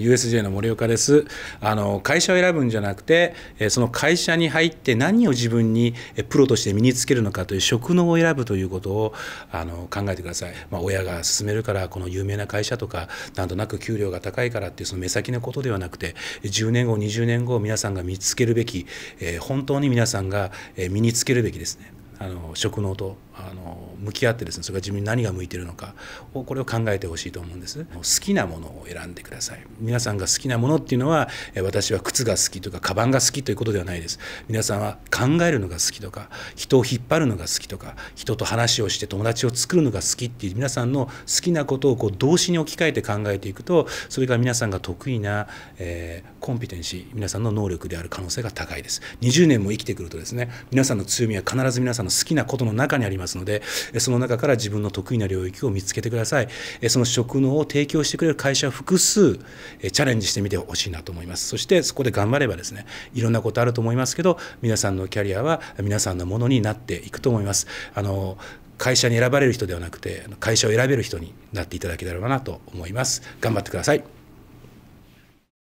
USJ の森岡ですあの会社を選ぶんじゃなくてその会社に入って何を自分にプロとして身につけるのかという職能を選ぶということをあの考えてください、まあ、親が勧めるからこの有名な会社とかなんとなく給料が高いからっていうその目先のことではなくて10年後20年後皆さんが見つけるべき、え本当に皆さんが身につけるべきですねあの職能とあの向き合ってですねそれが自分に何が向いてるのかをこれを考えてほしいと思うんです好きなものを選んでください皆さんが好きなものっていうのは私は靴が好きとかカバンが好きということではないです皆さんは考えるのが好きとか人を引っ張るのが好きとか人と話をして友達を作るのが好きっていう皆さんの好きなことをこう動詞に置き換えて考えていくとそれが皆さんが得意な、えー、コンピテンシー皆さんの能力である可能性が高いです20年も生きてくるとですね皆さんの強みは必ず皆さんの好きなことの中にありますますのでその中から自分の得意な領域を見つけてくださいその職能を提供してくれる会社を複数チャレンジしてみてほしいなと思いますそしてそこで頑張ればですねいろんなことあると思いますけど皆さんのキャリアは皆さんのものになっていくと思いますあの会社に選ばれる人ではなくて会社を選べる人になっていただければなと思います頑張ってください